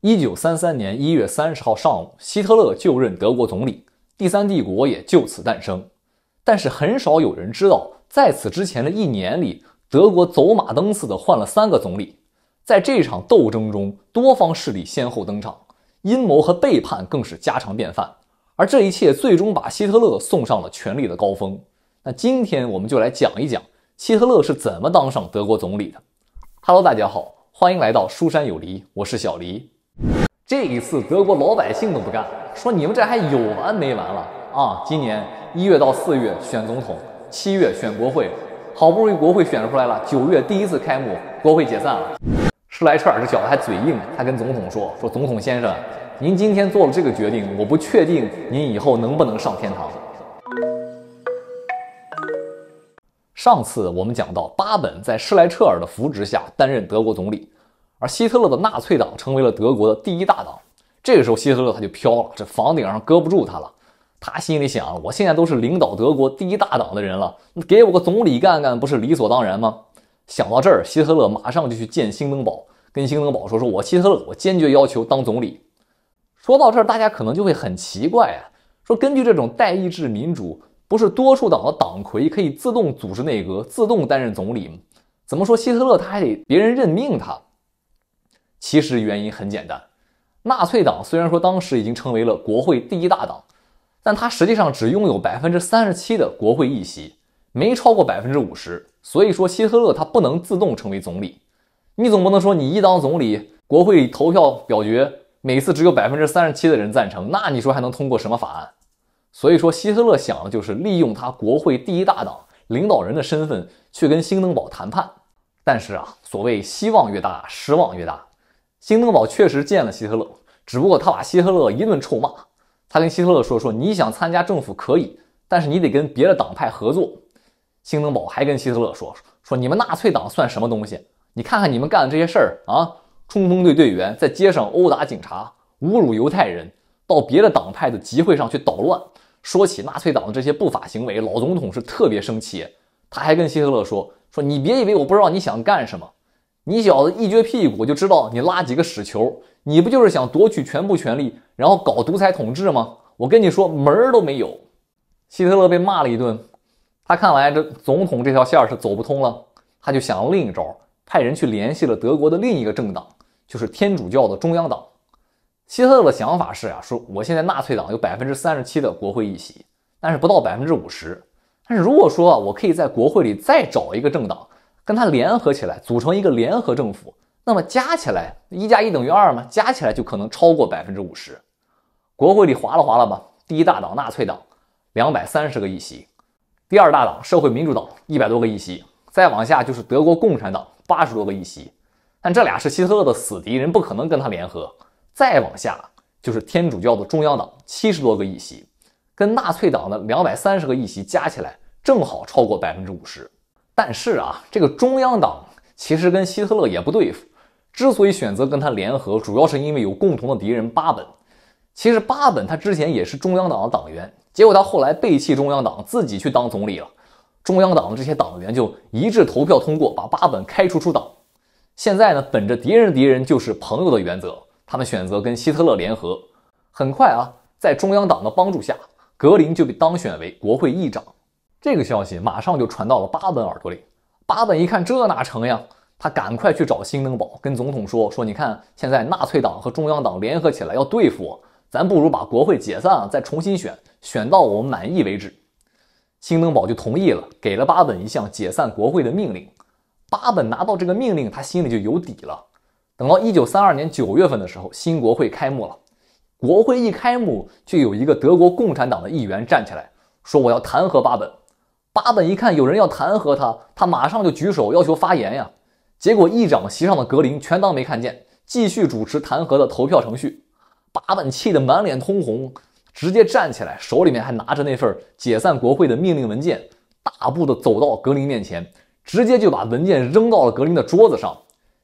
一九三三年一月三十号上午，希特勒就任德国总理，第三帝国也就此诞生。但是很少有人知道，在此之前的一年里，德国走马灯似的换了三个总理。在这场斗争中，多方势力先后登场，阴谋和背叛更是家常便饭。而这一切最终把希特勒送上了权力的高峰。那今天我们就来讲一讲希特勒是怎么当上德国总理的。Hello，大家好，欢迎来到书山有梨，我是小梨。这一次，德国老百姓都不干，说你们这还有完没完了啊！今年一月到四月选总统，七月选国会，好不容易国会选出来了，九月第一次开幕，国会解散了。施莱彻尔这小子还嘴硬，他跟总统说：“说总统先生，您今天做了这个决定，我不确定您以后能不能上天堂。”上次我们讲到，巴本在施莱彻尔的扶植下担任德国总理。而希特勒的纳粹党成为了德国的第一大党，这个时候希特勒他就飘了，这房顶上搁不住他了。他心里想：我现在都是领导德国第一大党的人了，给我个总理干干不是理所当然吗？想到这儿，希特勒马上就去见兴登堡，跟兴登堡说：“说我希特勒，我坚决要求当总理。”说到这儿，大家可能就会很奇怪啊，说根据这种代议制民主，不是多数党的党魁可以自动组织内阁、自动担任总理吗？怎么说希特勒他还得别人任命他？其实原因很简单，纳粹党虽然说当时已经成为了国会第一大党，但他实际上只拥有百分之三十七的国会议席，没超过百分之五十。所以说，希特勒他不能自动成为总理。你总不能说你一当总理，国会投票表决每次只有百分之三十七的人赞成，那你说还能通过什么法案？所以说，希特勒想的就是利用他国会第一大党领导人的身份去跟兴登堡谈判。但是啊，所谓希望越大，失望越大。辛德宝确实见了希特勒，只不过他把希特勒一顿臭骂。他跟希特勒说：“说你想参加政府可以，但是你得跟别的党派合作。”辛登堡还跟希特勒说：“说你们纳粹党算什么东西？你看看你们干的这些事儿啊！冲锋队队员在街上殴打警察，侮辱犹太人，到别的党派的集会上去捣乱。”说起纳粹党的这些不法行为，老总统是特别生气。他还跟希特勒说：“说你别以为我不知道你想干什么。”你小子一撅屁股，我就知道你拉几个屎球。你不就是想夺取全部权力，然后搞独裁统治吗？我跟你说，门儿都没有。希特勒被骂了一顿，他看来这总统这条线是走不通了，他就想另一招，派人去联系了德国的另一个政党，就是天主教的中央党。希特勒的想法是啊，说我现在纳粹党有百分之三十七的国会议席，但是不到百分之五十。但是如果说我可以在国会里再找一个政党，跟他联合起来，组成一个联合政府，那么加起来一加一等于二嘛，加起来就可能超过百分之五十。国会里划拉划拉吧，第一大党纳粹党两百三十个议席，第二大党社会民主党一百多个议席，再往下就是德国共产党八十多个议席，但这俩是希特勒的死敌，人不可能跟他联合。再往下就是天主教的中央党七十多个议席，跟纳粹党的两百三十个议席加起来正好超过百分之五十。但是啊，这个中央党其实跟希特勒也不对付。之所以选择跟他联合，主要是因为有共同的敌人巴本。其实巴本他之前也是中央党的党员，结果他后来背弃中央党，自己去当总理了。中央党的这些党员就一致投票通过，把巴本开除出党。现在呢，本着敌人敌人就是朋友的原则，他们选择跟希特勒联合。很快啊，在中央党的帮助下，格林就被当选为国会议长。这个消息马上就传到了巴本耳朵里，巴本一看这哪成呀？他赶快去找新登堡，跟总统说：“说你看，现在纳粹党和中央党联合起来要对付我，咱不如把国会解散了，再重新选，选到我们满意为止。”新登堡就同意了，给了巴本一项解散国会的命令。巴本拿到这个命令，他心里就有底了。等到一九三二年九月份的时候，新国会开幕了，国会一开幕，就有一个德国共产党的议员站起来说：“我要弹劾巴本。”巴本一看有人要弹劾他，他马上就举手要求发言呀。结果议长席上的格林全当没看见，继续主持弹劾的投票程序。巴本气得满脸通红，直接站起来，手里面还拿着那份解散国会的命令文件，大步的走到格林面前，直接就把文件扔到了格林的桌子上。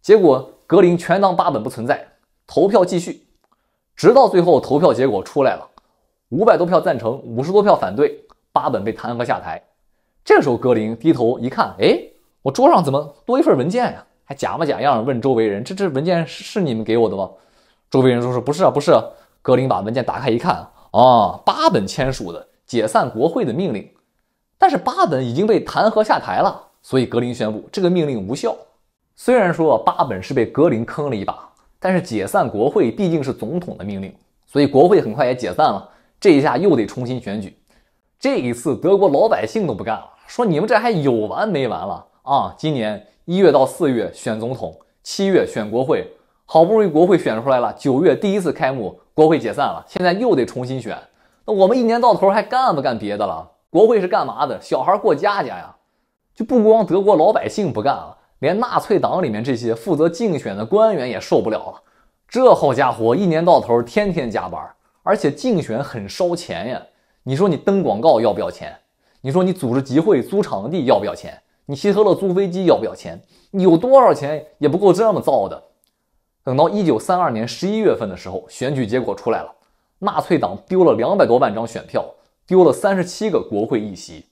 结果格林全当八本不存在，投票继续，直到最后投票结果出来了，五百多票赞成，五十多票反对，八本被弹劾下台。这时候格林低头一看，哎，我桌上怎么多一份文件呀？还假模假样问周围人：“这这文件是是你们给我的吗？”周围人说：“不是啊，不是。”格林把文件打开一看，啊，八本签署的解散国会的命令，但是八本已经被弹劾下台了，所以格林宣布这个命令无效。虽然说八本是被格林坑了一把，但是解散国会毕竟是总统的命令，所以国会很快也解散了。这一下又得重新选举，这一次德国老百姓都不干了。说你们这还有完没完了啊！今年一月到四月选总统，七月选国会，好不容易国会选出来了，九月第一次开幕，国会解散了，现在又得重新选。那我们一年到头还干不干别的了？国会是干嘛的？小孩过家家呀！就不光德国老百姓不干了，连纳粹党里面这些负责竞选的官员也受不了了。这好家伙，一年到头天天加班，而且竞选很烧钱呀。你说你登广告要不要钱？你说你组织集会租场地要不要钱？你希特勒租飞机要不要钱？有多少钱也不够这么造的。等到一九三二年十一月份的时候，选举结果出来了，纳粹党丢了两百多万张选票，丢了三十七个国会议席。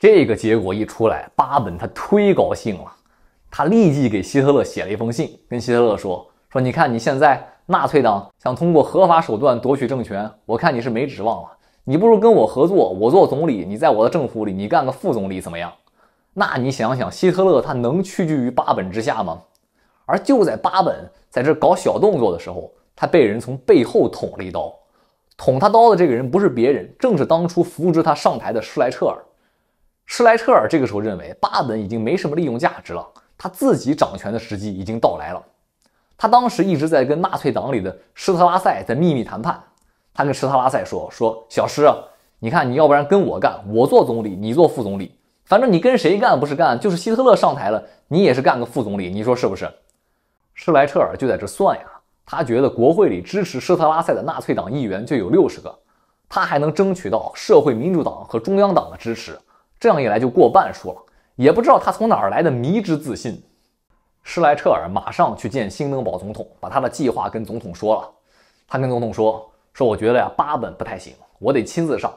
这个结果一出来，巴本他忒高兴了，他立即给希特勒写了一封信，跟希特勒说：说你看你现在纳粹党想通过合法手段夺取政权，我看你是没指望了。你不如跟我合作，我做总理，你在我的政府里，你干个副总理怎么样？那你想想，希特勒他能屈居于八本之下吗？而就在八本在这搞小动作的时候，他被人从背后捅了一刀，捅他刀的这个人不是别人，正是当初扶植他上台的施莱彻尔。施莱彻尔这个时候认为八本已经没什么利用价值了，他自己掌权的时机已经到来了。他当时一直在跟纳粹党里的施特拉塞在秘密谈判。他跟施特拉塞说：“说小施，你看你要不然跟我干，我做总理，你做副总理。反正你跟谁干不是干，就是希特勒上台了，你也是干个副总理。你说是不是？”施莱彻尔就在这算呀，他觉得国会里支持施特拉塞的纳粹党议员就有六十个，他还能争取到社会民主党和中央党的支持，这样一来就过半数了。也不知道他从哪来的迷之自信。施莱彻尔马上去见兴登堡总统，把他的计划跟总统说了。他跟总统说。说我觉得呀，八本不太行，我得亲自上。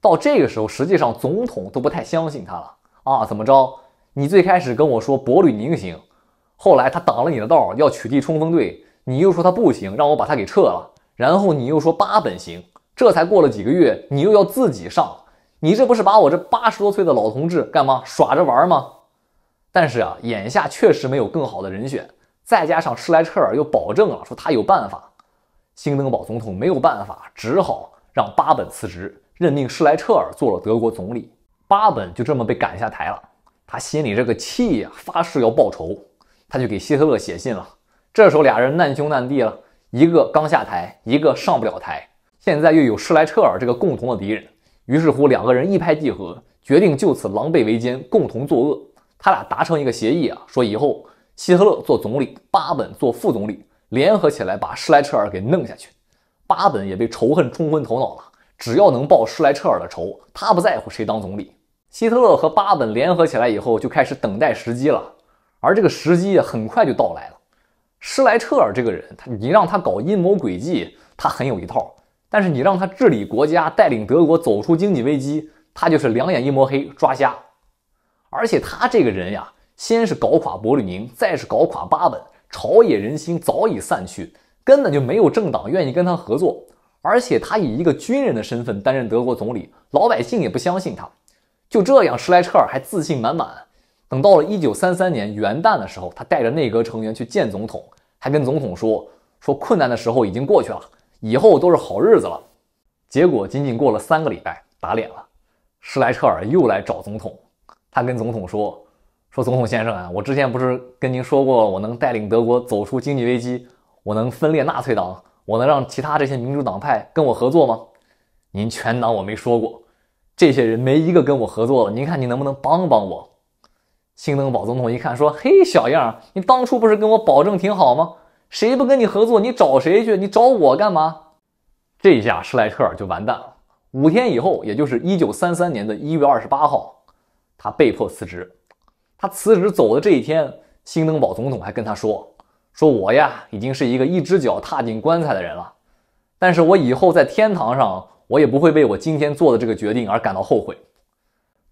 到这个时候，实际上总统都不太相信他了啊！怎么着？你最开始跟我说伯吕宁行，后来他挡了你的道，要取缔冲锋队，你又说他不行，让我把他给撤了。然后你又说八本行，这才过了几个月，你又要自己上，你这不是把我这八十多岁的老同志干嘛耍着玩吗？但是啊，眼下确实没有更好的人选，再加上施莱切耳又保证了，说他有办法。兴登堡总统没有办法，只好让巴本辞职，任命施莱彻尔做了德国总理。巴本就这么被赶下台了，他心里这个气呀，发誓要报仇。他就给希特勒写信了。这时候俩人难兄难弟了，一个刚下台，一个上不了台，现在又有施莱彻尔这个共同的敌人。于是乎，两个人一拍即合，决定就此狼狈为奸，共同作恶。他俩达成一个协议啊，说以后希特勒做总理，巴本做副总理。联合起来把施莱彻尔给弄下去，巴本也被仇恨冲昏头脑了。只要能报施莱彻尔的仇，他不在乎谁当总理。希特勒和巴本联合起来以后，就开始等待时机了。而这个时机很快就到来了。施莱彻尔这个人，他你让他搞阴谋诡计，他很有一套；但是你让他治理国家、带领德国走出经济危机，他就是两眼一抹黑，抓瞎。而且他这个人呀，先是搞垮伯吕宁，再是搞垮巴本。朝野人心早已散去，根本就没有政党愿意跟他合作，而且他以一个军人的身份担任德国总理，老百姓也不相信他。就这样，施莱彻尔还自信满满。等到了一九三三年元旦的时候，他带着内阁成员去见总统，还跟总统说：“说困难的时候已经过去了，以后都是好日子了。”结果仅仅过了三个礼拜，打脸了。施莱彻尔又来找总统，他跟总统说。说总统先生啊，我之前不是跟您说过，我能带领德国走出经济危机，我能分裂纳粹党，我能让其他这些民主党派跟我合作吗？您全当我没说过，这些人没一个跟我合作的。您看，你能不能帮帮我？兴登堡总统一看，说：“嘿，小样，你当初不是跟我保证挺好吗？谁不跟你合作，你找谁去？你找我干嘛？”这下施莱特就完蛋了。五天以后，也就是一九三三年的一月二十八号，他被迫辞职。他辞职走的这一天，新登堡总统还跟他说：“说我呀，已经是一个一只脚踏进棺材的人了。但是我以后在天堂上，我也不会为我今天做的这个决定而感到后悔。”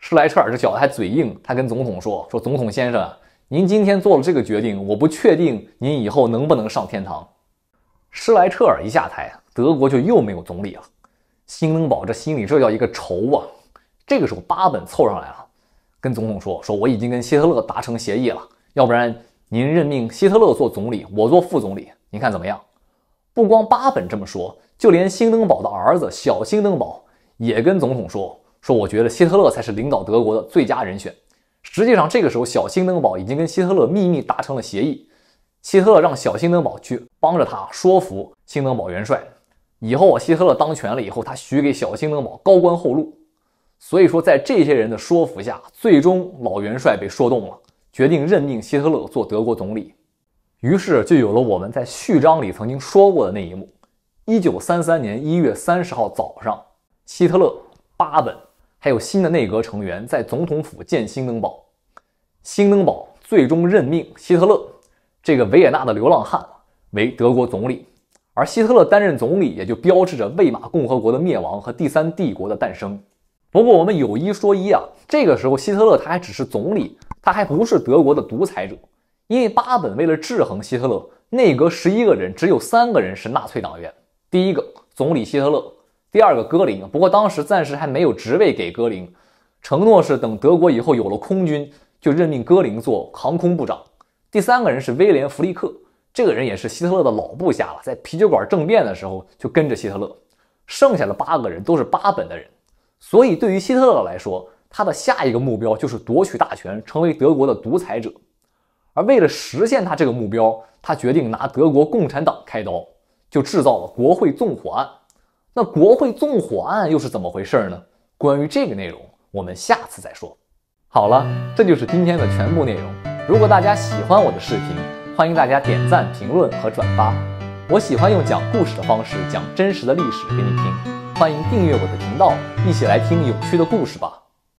施莱彻尔这小子还嘴硬，他跟总统说：“说总统先生您今天做了这个决定，我不确定您以后能不能上天堂。”施莱彻尔一下台，德国就又没有总理了。新登堡这心里这叫一个愁啊！这个时候，巴本凑上来了。跟总统说说，我已经跟希特勒达成协议了，要不然您任命希特勒做总理，我做副总理，您看怎么样？不光巴本这么说，就连兴登堡的儿子小兴登堡也跟总统说说，我觉得希特勒才是领导德国的最佳人选。实际上，这个时候小兴登堡已经跟希特勒秘密达成了协议，希特勒让小兴登堡去帮着他说服兴登堡元帅，以后啊，希特勒当权了以后，他许给小兴登堡高官厚禄。所以说，在这些人的说服下，最终老元帅被说动了，决定任命希特勒做德国总理。于是，就有了我们在序章里曾经说过的那一幕：，一九三三年一月三十号早上，希特勒、巴本还有新的内阁成员在总统府见兴登堡。兴登堡最终任命希特勒这个维也纳的流浪汉为德国总理，而希特勒担任总理也就标志着魏玛共和国的灭亡和第三帝国的诞生。不过我们有一说一啊，这个时候希特勒他还只是总理，他还不是德国的独裁者。因为巴本为了制衡希特勒，内阁十一个人只有三个人是纳粹党员。第一个总理希特勒，第二个戈林。不过当时暂时还没有职位给戈林，承诺是等德国以后有了空军，就任命戈林做航空部长。第三个人是威廉·弗利克，这个人也是希特勒的老部下了，在啤酒馆政变的时候就跟着希特勒。剩下的八个人都是巴本的人。所以，对于希特勒来说，他的下一个目标就是夺取大权，成为德国的独裁者。而为了实现他这个目标，他决定拿德国共产党开刀，就制造了国会纵火案。那国会纵火案又是怎么回事呢？关于这个内容，我们下次再说。好了，这就是今天的全部内容。如果大家喜欢我的视频，欢迎大家点赞、评论和转发。我喜欢用讲故事的方式讲真实的历史给你听。欢迎订阅我的频道，一起来听有趣的故事吧。